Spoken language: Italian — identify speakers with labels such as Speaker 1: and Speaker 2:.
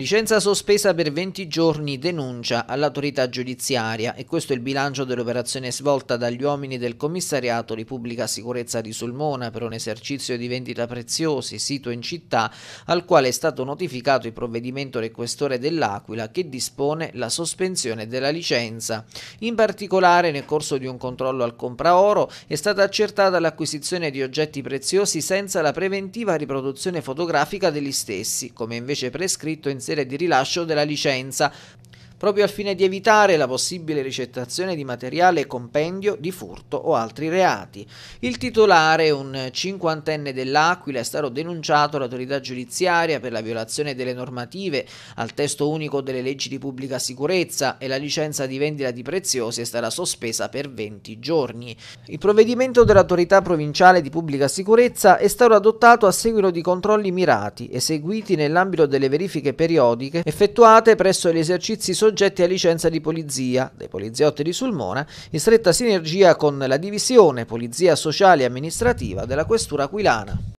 Speaker 1: Licenza sospesa per 20 giorni, denuncia all'autorità giudiziaria e questo è il bilancio dell'operazione svolta dagli uomini del commissariato Repubblica sicurezza di Sulmona per un esercizio di vendita preziosi sito in città al quale è stato notificato il provvedimento del questore dell'Aquila che dispone la sospensione della licenza. In particolare nel corso di un controllo al compraoro è stata accertata l'acquisizione di oggetti preziosi senza la preventiva riproduzione fotografica degli stessi come invece prescritto in essere di rilascio della licenza proprio al fine di evitare la possibile ricettazione di materiale compendio di furto o altri reati. Il titolare, un cinquantenne dell'Aquila, è stato denunciato all'autorità giudiziaria per la violazione delle normative al testo unico delle leggi di pubblica sicurezza e la licenza di vendita di preziosi è stata sospesa per 20 giorni. Il provvedimento dell'autorità provinciale di pubblica sicurezza è stato adottato a seguito di controlli mirati eseguiti nell'ambito delle verifiche periodiche effettuate presso gli esercizi sociali soggetti a licenza di polizia dei poliziotti di Sulmona, in stretta sinergia con la divisione Polizia Sociale e Amministrativa della Questura Aquilana.